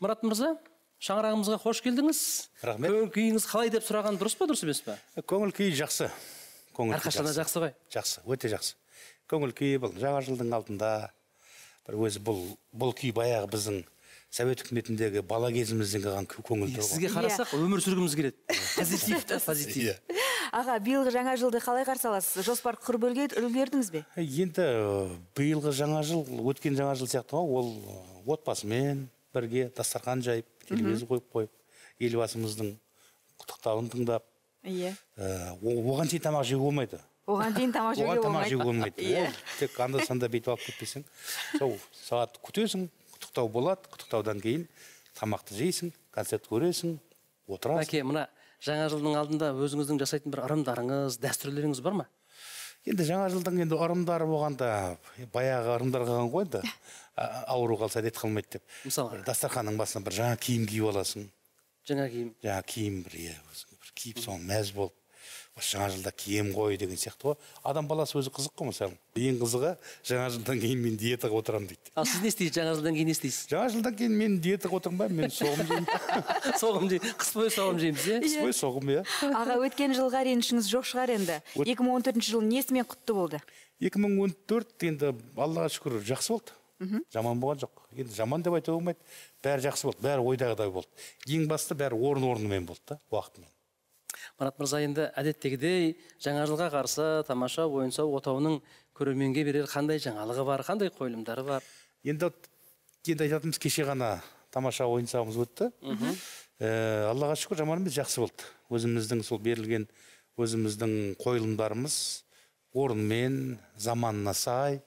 мұрат мырза шаңырағымызға қош келдіңіз рахмет көңіл күйіңіз қалай деп сұраған дұрыс па дұрыс емес па көңіл күй жақсы көңіл әрқашанда жақсы ғой жақсы өте жақсы көңіл күй бұл жаңа жылдың алдында бір өзі бұл бұл күй баяғы біздің совет үкіметіндегі бала кезімізден қалған көңіл yeah, сізге қарасақ иә. өмір сүргіміз келеді позитив та позитив yeah. Иә. аға биылғы жаңа жылды қалай қарсы аласыз жоспар құрып үлгердіңіз бе енді биылғы жаңа жыл өткен жаңа жыл сияқты ғой ол отбасымен бірге дастархан жайып телевизор қойып қойып елбасымыздың құттықтауын тыңдап иә ә, оған дейін тамақ жеуге болмайды оған дейін тамақ жеуге болмайды тамақ жеуге болмайды иә тек анда санда бүйтіп алып кетпесең сол сағат күтесің құттықтау болады құттықтаудан кейін тамақты жейсің концерт көресің отырасың әке мына жаңа жылдың алдында өзіңіздің жасайтын бір ырымдарыңыз дәстүрлеріңіз бар ма енді жаңа жылдың енді ырымдары болғанда баяғы ырымдар қалған ғой енді ауру қалса әдет қалмайды деп мысалы дастарханның басына бір жаңа киім киіп аласың жаңа киім жаңа киім бір иә өзің бір киіп соған мәз болып жаңа жылда кием ғой деген сияқты ғой адам баласы өзі қызық қой мысалы ең қызығы жаңа жылдан кейін мен диетаға отырамын дейді ал сіз не істейсіз жаңа жылдан кейін не істейсіз жаңа жылдан кейін мен диетаға отырмаймын мен соғым жеймін соғым жеймін қыс бойы соғым жейміз иә қыс бойы соғым иә аға өткен жылға ренішіңіз жоқ шығар енді екі мың он төртінші жыл несімен құтты болды екі мың он төрт енді аллаға шүкір жақсы болды жаман болған жоқ енді жаман деп айтуға болмайды бәрі жақсы болды бәрі ойдағыдай болды ең басты бәрі орын орнымен болды да уақытымен марат мырза енді әдеттегідей жаңа жылға қарсы тамаша ойын сауық отауының көрерменге берер қандай жаңалығы бар қандай қойылымдары бар енді енді айтатынымыз кеше ғана тамаша ойын сауығымыз өтті ә, аллаға шүкір жаман емес жақсы болды өзіміздің сол берілген өзіміздің қойылымдарымыз орнымен заманына сай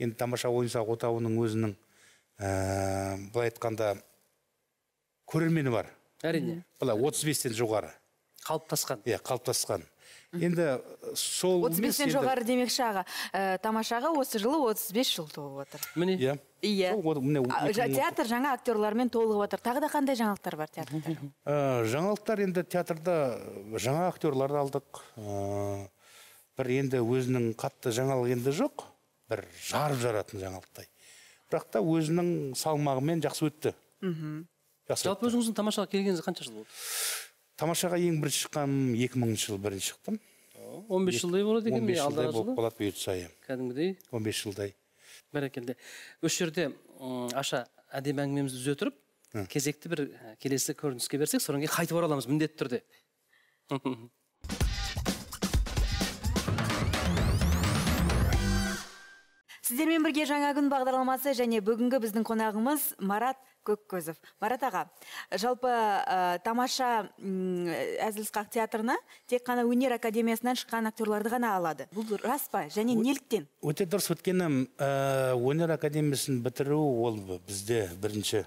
енді тамаша ойын сауық отауының өзінің ә, былай айтқанда көрермені бар әрине былай отыз бестен жоғары қалыптасқан иә қалыптасқан енді э, сол отыз бестен жоғары демекші аға э, тамашаға осы жылы 35 жыл толып отыр міне иә иә театр жаңа актерлармен толығып отыр тағы да қандай жаңалықтар бар театрда ә, жаңалықтар енді театрда жаңа актерларды алдық ә, бір енді өзінің қатты жаңалық енді жоқ бір жарып жаратын жаңалықтай бірақ та өзінің салмағымен жақсы өтті мхм жалпы өзіңіздің тамашаға келгеніңізге қанша жыл болды тамашаға ең бірінші шыққаным екі мыңыншы жылы бірінші шықтым он бес жылдай болады екен он бес жылдай болып қалады бұйыртса иә кәдімгідей он бес жылдай бәрекелді осы жерде аша әдемі әңгімемізді үзе тұрып кезекті бір келесі көрініске берсек содан кейін қайтып ораламыз міндетті түрде сіздермен бірге жаңа күн бағдарламасы және бүгінгі біздің қонағымыз марат көккөзов марат аға жалпы тамаша әзілсқақ театрына тек қана өнер академиясынан шыққан актерларды ғана алады бұл рас па және неліктен өте дұрыс өйткені өнер академиясын бітіру ол бізде бірінші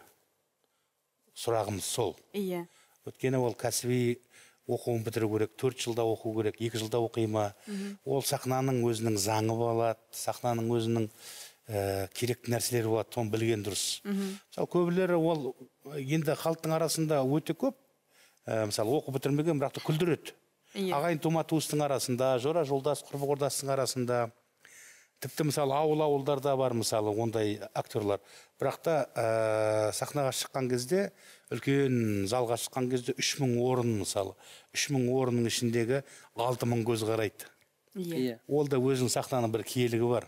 сұрағымыз сол иә өйткені ол кәсіби оқуын бітіру керек төрт жылда оқу керек екі жылда оқи ма ол сахнаның өзінің заңы болады сахнаның өзінің ә, э, керекті нәрселері болады соны білген дұрыс мысалы көбілері ол енді халықтың арасында өте көп ә, мысалы оқу бітірмеген бірақ та күлдіреді иә ағайын тума туыстың арасында жора жолдас құрбы құрдастың арасында тіпті мысалы ауыл ауылдарда бар мысалы ондай актерлар бірақ та ә, сахнаға шыққан кезде үлкен залға шыққан кезде үш мың орын мысалы үш мың орынның ішіндегі алты мың көз қарайды иә yeah. Иә. ол да өзінің сахнаның бір киелігі бар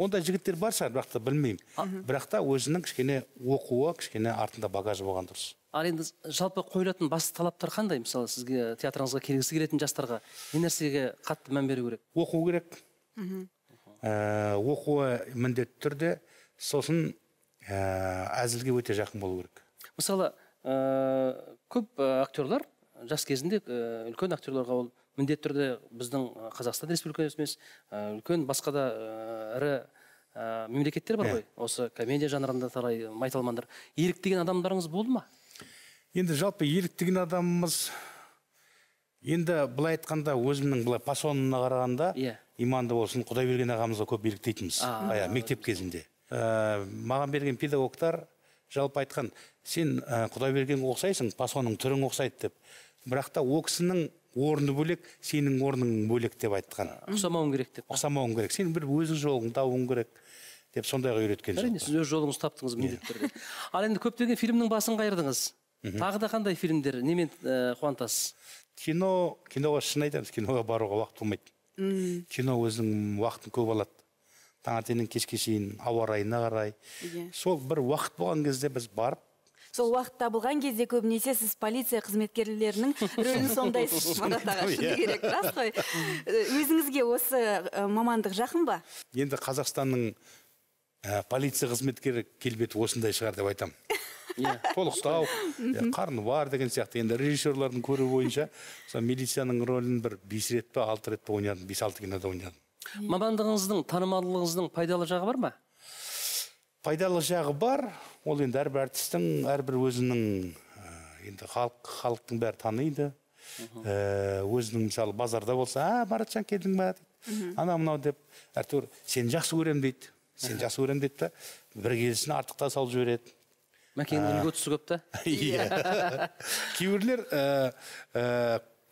ондай жігіттер бар шығар бірақ та білмеймін uh -huh. бірақ та өзінің кішкене оқуы кішкене артында багаж болған дұрыс ал енді жалпы қойылатын басты талаптар қандай мысалы сізге театрыңызға келгісі келетін жастарға не нәрсеге қатты мән беру керек оқу керек мхм Э, оқуы міндетті түрде сосын э, әзілге өте жақын болу керек мысалы ә, көп актерлар жас кезінде ә, үлкен актерларға ол міндетті түрде біздің қазақстан республикасы емес үлкен басқа да ірі мемлекеттер бар иә. ғой осы комедия жанрында тарай майталмандар еліктеген адамдарыңыз болды ма енді жалпы еліктеген адамымыз енді былай айтқанда өзімнің былай пасонына қарағанда иә иманды болсын құдайберген ағамызға көп еліктейтінбіз ая мектеп кезінде ә, маған берген педагогтар жалпы айтқан сен ә, құдайбергенге ұқсайсың пасоның түрің ұқсайды деп бірақ та ол кісінің орны бөлек сенің орның бөлек деп айтқан ұқсамауың керек деп ұқсамауың керек сен бір өзің жолыңды табуың керек деп сондайға үйреткен әрине сіз өз жолыңызды таптыңыз міндетті иә. түрде ал енді көптеген фильмнің басын қайырдыңыз тағы да қандай фильмдер немен ә, қуантасыз кино киноға шын айтамыз киноға баруға уақыт болмайды кино өзінің уақытын көп алады таңертеңнен кешке шейін ауа райына қарай yeah. Иә. сол бір уақыт болған кезде біз барып сол уақыт табылған кезде көбінесе сіз полиция қызметкерлерінің рөлін сомдайсыз марат аға шыны иә. керек рас қой э, өзіңізге осы э, мамандық жақын ба енді қазақстанның э, полиция қызметкері келбеті осындай шығар деп айтамын иә толықтау бар иә, деген сияқты енді режиссерлардың көруі бойынша мысалы милицияның рөлін бір бес рет пе алты рет пе ойнадым бес алты кинода ойнадым иә. мамандығыңыздың танымалдылығыңыздың пайдалы жағы бар ма пайдалы жағы бар ол енді әрбір әртістің әрбір өзінің э, енді халық халықтың бәрі таниды э, өзінің мысалы базарда болса а маратжан келдің ба дейді анау мынау деп әйтеуір сені жақсы көремін дейді сені жақсы көремін дейді да бір келісін артық та салып жібереді мәкеңнің үлгі тұсы көп та иә кейбіреулер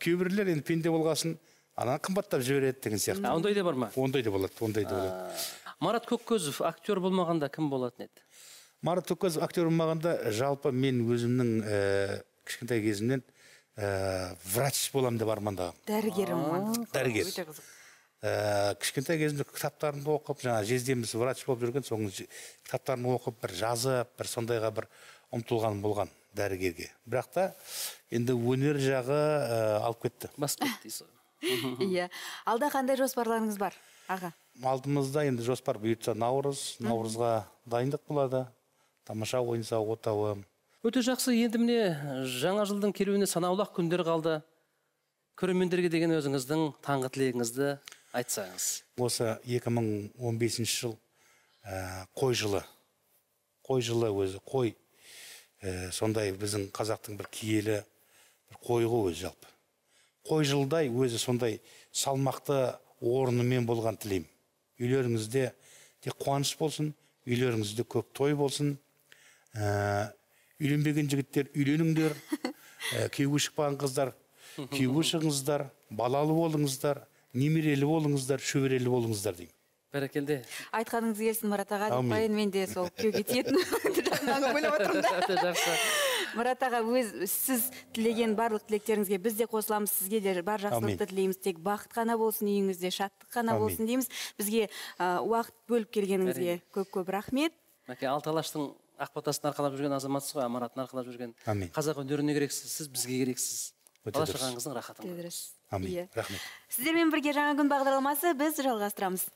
кейбіреулер енді пенде болғасын ананы қымбаттап жібереді деген сияқты ондай да бар ма ондай да болады ондай да болады марат көккөзов актер болмағанда кім болатын еді марат көккөзов актер болмағанда жалпы мен өзімнің eh, кішкентай кезімнен eh, врач боламын деп армандағанмын дәрігер ah. дәрігер өте қызық ә, кішкентай кезімде кітаптарымды оқып жаңа жездеміз врач болып жүрген соның кітаптарын оқып бір жазып бір сондайға бір ұмтылған болған дәрігерге бірақ та енді өнер жағы ә, алып кетті басып кетті дейсіз иә алда қандай жоспарларыңыз бар аға алдымызда енді жоспар бұйыртса наурыз наурызға дайындық болады тамаша ойын сауық отауы өте жақсы енді міне жаңа жылдың келуіне санаулы ақ күндер қалды көрермендерге деген өзіңіздің таңғы тілегіңізді айтсаңыз осы 2015 жыл ә, қой жылы қой жылы өзі қой ә, сондай біздің қазақтың бір киелі бір қой ғой өзі жалпы қой жылдай өзі сондай салмақты орнымен болған тілеймін үйлеріңізде тек қуаныш болсын үйлеріңізде көп той болсын ә, үйленбеген жігіттер үйленіңдер ә, күйеуге шықпаған қыздар күйеуге шығыңыздар балалы болыңыздар немерелі болыңыздар шөберелі болыңыздар деймін бәрекелді айтқаныңыз келсін марат аға мен де сол күйеуге тиетін аға өз сіз тілеген барлық тілектеріңізге біз де қосыламыз сізге де бар жақсылықты тілейміз тек бақыт қана болсын үйіңізде шаттық қана болсын дейміз бізге уақыт бөліп келгеніңізге көп көп рахмет мәке алты алаштың ақ батасын арқалап жүрген азаматсыз ғой аманатын арқалап жүрген қазақ өнеріне керексіз сіз бізге керексіз бала шағаңыздың рахатын Амин. әмин иә. рахмет сіздермен бірге жаңа күн бағдарламасы біз жалғастырамыз